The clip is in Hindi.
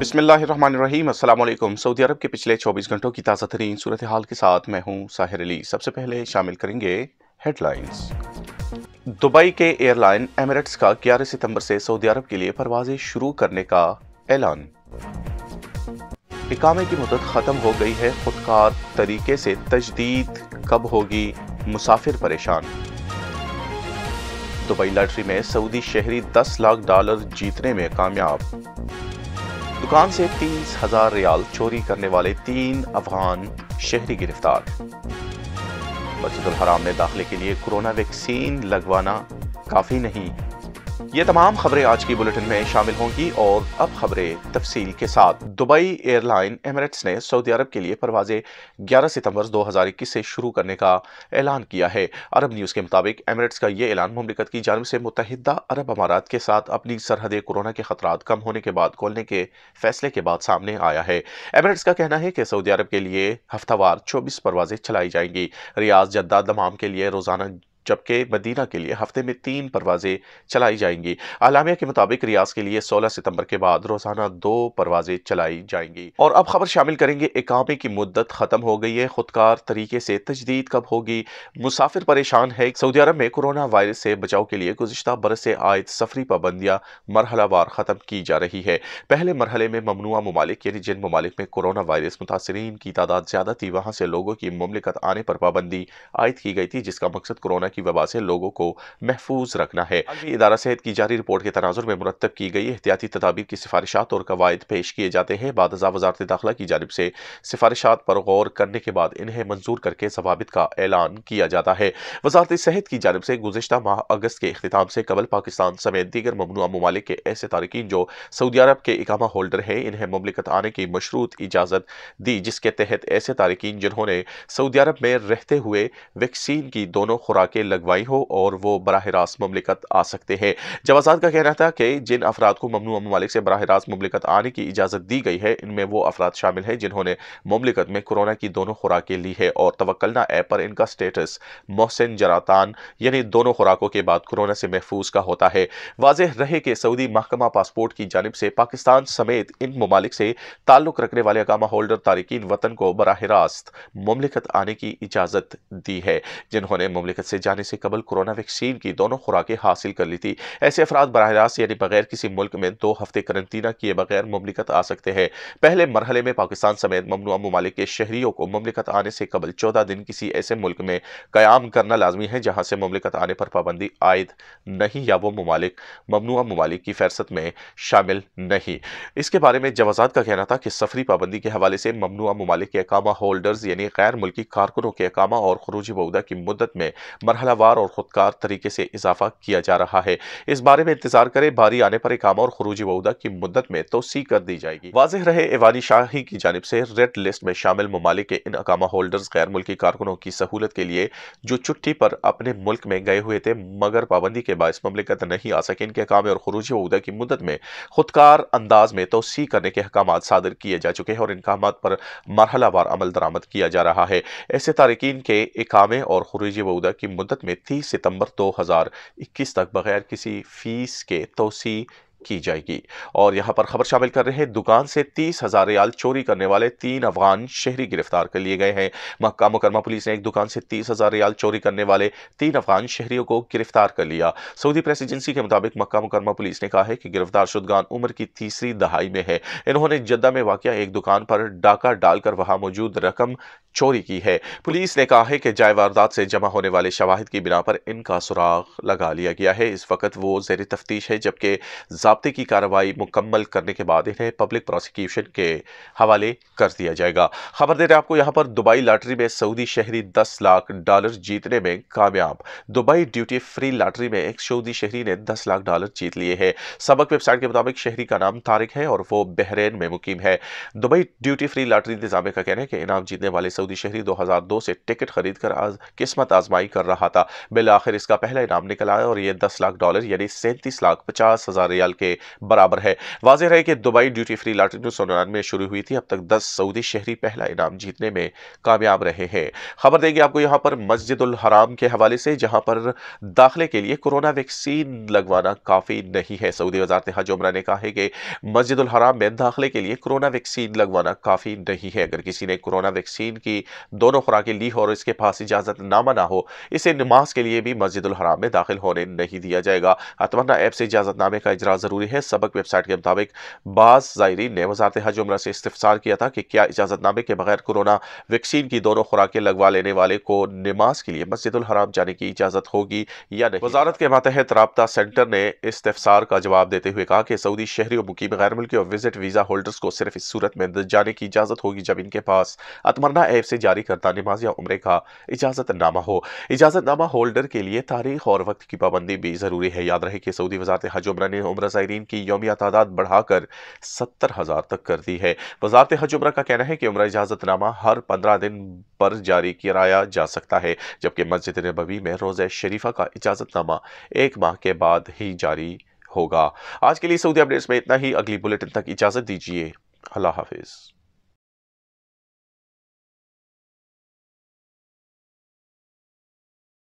बिसमीम अल्लाम सऊदी अरब के पिछले 24 घंटों की ताज़ा तरीन सूरत हाल के साथ मैं हूं साहिर अली सबसे पहले शामिल करेंगे हेडलाइंस दुबई के एयरलाइन एमिरेट्स का 11 सितंबर से सऊदी अरब के लिए परवाजें शुरू करने का ऐलान इकामे की मदद ख़त्म हो गई है खुदकार तरीके से तजदीद कब होगी मुसाफिर परेशान दुबई लॉटरी में सऊदी शहरी दस लाख डॉलर जीतने में कामयाब दुकान से तीस हजार रियाल चोरी करने वाले तीन अफगान शहरी गिरफ्तार मस्जिद हराम में दाखिले के लिए कोरोना वैक्सीन लगवाना काफी नहीं ये तमाम खबरें आज की बुलेटिन में शामिल होंगी और अब खबरें तफसील के साथ दुबई एयरलाइन एमरेट्स ने सऊदी अरब के लिए परवाजें 11 सितंबर 2021 से शुरू करने का ऐलान किया है अरब न्यूज़ के मुताबिक एमरेट्स का ये ऐलान ममलिकत की जानब से मुतहदा अरब अमारात के साथ अपनी सरहद कोरोना के खतरा कम होने के बाद खोलने के फैसले के बाद सामने आया है एमरेट्स का कहना है कि सऊदी अरब के लिए हफ्तावार चौबीस परवाजें चलाई जाएंगी रियाज जद्दा दमाम के लिए रोज़ाना जबकि मदीना के लिए हफ्ते में तीन परवाज़ें चलाई जाएंगी अलामिया के मुताबिक रियाज के लिए 16 सितंबर के बाद रोज़ाना दो परवाज़ें चलाई जाएंगी और अब खबर शामिल करेंगे एकामे की मुद्दत ख़त्म हो गई है खुदकार तरीके से तजदीद कब होगी मुसाफिर परेशान है सऊदी अरब में कोरोना वायरस से बचाव के लिए गुजशत बरस से आयद सफरी पाबंदियाँ मरहलावार ख़त्म की जा रही है पहले मरहले में ममनुआ ममालिक यानी जिन ममालिक में कोरोना वायरस मुतासरीन की तादाद ज़्यादा थी वहाँ से लोगों की ममलिकत आने पर पाबंदी आयद की गई थी जिसका मकसद कोरोना कोरोना की वबा से लोगों को महफूज रखना है इदारा सेहत की जारी रिपोर्ट के तनाजर में मुरतब की गई एहतियाती तदाबीर की सिफारिशात और कवायद पेश किए जाते हैं बादजा वजारत दाखिला की जानब से सिफारिशात पर गौर करने के बाद इन्हें मंजूर करके जवाबित का ऐलान किया जाता है वजारत सेहत की जानब से गुजशत माह अगस्त के अख्ताम से कबल पाकिस्तान समेत दीगर ममनुआ ममालिक के ऐसे तारकिन जो सऊदी अरब के इकामा होल्डर हैं इन्हें ममलिकत आने की मशरूत इजाज़त दी जिसके तहत ऐसे तारकिन जिन्होंने सऊदी अरब में रहते हुए वैक्सीन की दोनों खुराकें के लगवाई हो और वो बरह रास्त ममलिकत आ सकते हैं जवाजात का कहना था कि जिन अफराद को ममनू ममालिक से बरह रास्त ममलिकत आने की इजाज़त दी गई है इनमें वो अफराद शामिल हैं जिन्होंने ममलिकत में कोरोना की दोनों खुराकें ली है और तवक्लना ऐप पर इनका स्टेटस मोहसिन जरातान यानी दोनों खुराकों के बाद कोरोना से महफूज का होता है वाज रहे कि सऊदी महकमा पासपोर्ट की जानब से पाकिस्तान समेत इन ममालिक से ताल्लुक रखने वाले अकामा होल्डर तारकिन वतन को बरह रास्त ममलिकत आने की इजाज़त दी है जिन्होंने ममलिकत से जाने से कबल कोरोना वैक्सीन की दोनों खुराकें हासिल कर ली थी ऐसे अफराद बरह रास्त यानी बगैर किसी मुल्क में दो हफ्ते करंतना किए बगैर ममलिकत आ सकते हैं पहले मरहले में पाकिस्तान समेत ममनुआ ममालिक के शहरीों को ममलिकत आने से कबल चौदह दिन किसी ऐसे मुल्क में क्याम करना लाजमी है जहाँ से ममलिकत आने पर पाबंदी आयद नहीं या वो ममालिक ममनुआ ममालिक की फहरस्त में शामिल नहीं इसके बारे में जवाजात का कहना था कि सफरी पाबंदी के हवाले से ममनुआ ममालिक के अकामा होल्डर्स यानी गैर मुल्की कारकुनों के अकामा और खरूज बहुदा की मुद्दत में मरह मरहलावार और खुदकार तरीके से इजाफा किया जा रहा है इस बारे में इंतजार करें बारी आने पर इकामा और खरूज वऊदा की मुद्दत में तोसी कर दी जाएगी वाजह रहे एवानी शाही की जानब से रेड लिस्ट में शामिल ममालिक के इन अकामा होल्डर्स गैर मुल्की कारकुनों की सहूलत के लिए जो छुट्टी पर अपने मुल्क में गए हुए थे मगर पाबंदी के बायस ममलिकत नहीं आ सके इनके काम और खरूजी वहदा की मुद्दत में खुदकार अंदाज में तोसी करने के अहकाम सादर किए जा चुके हैं और इन काम पर मरहलावार अमल दरामद किया जा रहा है ऐसे तारकिन के इकामे और खरूज वहदा की मुद्दत मुद्दत में 30 सितंबर 2021 तक बगैर किसी फीस के तोसी की जाएगी और यहां पर खबर शामिल कर रहे हैं दुकान से तीस हजार रियाल चोरी करने वाले तीन अफगान शहरी गिरफ्तार कर लिए गए हैं मक्का मुकरमा पुलिस ने एक दुकान से तीस हजार रियाल चोरी करने वाले तीन अफगान शहरियों को गिरफ्तार कर लिया सऊदी प्रेस एजेंसी के मुताबिक मक्का मुकरमा पुलिस ने कहा है कि गिरफ्तार शुदगान उम्र की तीसरी दहाई में है इन्होंने जद्दा में वाक़ एक दुकान पर डाका डालकर वहां मौजूद रकम चोरी की है पुलिस ने कहा है कि जाय वारदात से जमा होने वाले शवाहद की बिना पर इनका सुराग लगा लिया गया है इस वक्त वो जेर तफ्तीश है जबकि जबते की कार्रवाई मुकम्मल करने के बाद इन्हें पब्लिक प्रोसिक्यूशन के हवाले कर दिया जाएगा खबर दे रहे आपको यहाँ पर दुबई लॉटरी में सऊदी शहरी दस लाख डॉलर जीतने में कामयाब दुबई ड्यूटी फ्री लाटरी में एक सऊदी शहरी ने दस लाख डॉलर जीत लिए है सबक वेबसाइट के मुताबिक शहरी का नाम तारिक है और वो बहरेन में मुकीम है दुबई ड्यूटी फ्री लाटरी इंतजाम का कहना है कि इनाम जीतने वाले सऊदी शहरी 2002 से टिकट खरीद कर आज किस्मत आजमाई कर रहा था बिल आखिर इसका पहला इनाम निकल आया और ये दस लाख डॉलर यानी सैंतीस लाख पचास हज़ार रियाल के बराबर है वाजह है कि दुबई ड्यूटी फ्री लॉटरी उन्नीस सौ निन्यानवे शुरू हुई थी अब तक दस सऊदी शहरी पहला इनाम जीतने में कामयाब रहे हैं खबर देंगे आपको यहाँ पर मस्जिद उल हराम के हवाले से जहाँ पर दाखिले के लिए कोरोना वैक्सीन लगवाना काफ़ी नहीं है सऊदी वजारत हज उमरा ने कहा है कि मस्जिद उल हराम में दाखिले के लिए कोरोना वैक्सीन लगवाना काफ़ी नहीं है अगर किसी ने कोरोना वैक्सीन की की दोनों खुराकें ली हो और इसके पास इजाजत नामा ना हो इसे नमाज के लिए भी मस्जिद हराम में दाखिल होने नहीं दिया जाएगा अतमन्ना ऐप से इजाजत नामे का इजरा ज़रूरी है सबक वेबसाइट के मुताबिक बाज़ ज़ायरीन ने वजारत हज उम्र से इस्तफसार किया था कि क्या इजाजत नामे के बगैर कोरोना वैक्सीन की दोनों खुराकें लगवा लेने वाले को नमाज के लिए मस्जिद हराम जाने की इजाज़त होगी या नहीं वजारत के मातहत रबता सेंटर ने इस्तफसार का जवाब देते हुए कहा कि सऊदी शहरी और मुकीम गैर मुल्की और विजिट वीज़ा होल्डर्स को सिर्फ इस सूरत में जाने की इजाज़त होगी जब इनके पास अतमरना ऐप से जारी करता नमाज या उम्र का इजाज़तनामा हो इजाज़तनामा होल्डर के लिए तारीख और वक्त की पाबंदी भी ज़रूरी है याद रहे कि सऊदी वजारत हज उम्र ने उम्र ज़ायरीन की योमिया तादाद बढ़ाकर सत्तर हज़ार तक कर दी है वजारत हज उम्र का कहना है कि उम्र इजाज़तनामा हर पंद्रह दिन पर जारी कराया जा सकता है जबकि मस्जिद नबी में रोज़ शरीफा का इजाज़तनामा एक माह के बाद ही जारी होगा आज के लिए सऊदी अपडेट्स में इतना ही अगली बुलेटिन तक इजाज़त दीजिए अल्लाह हाफिज़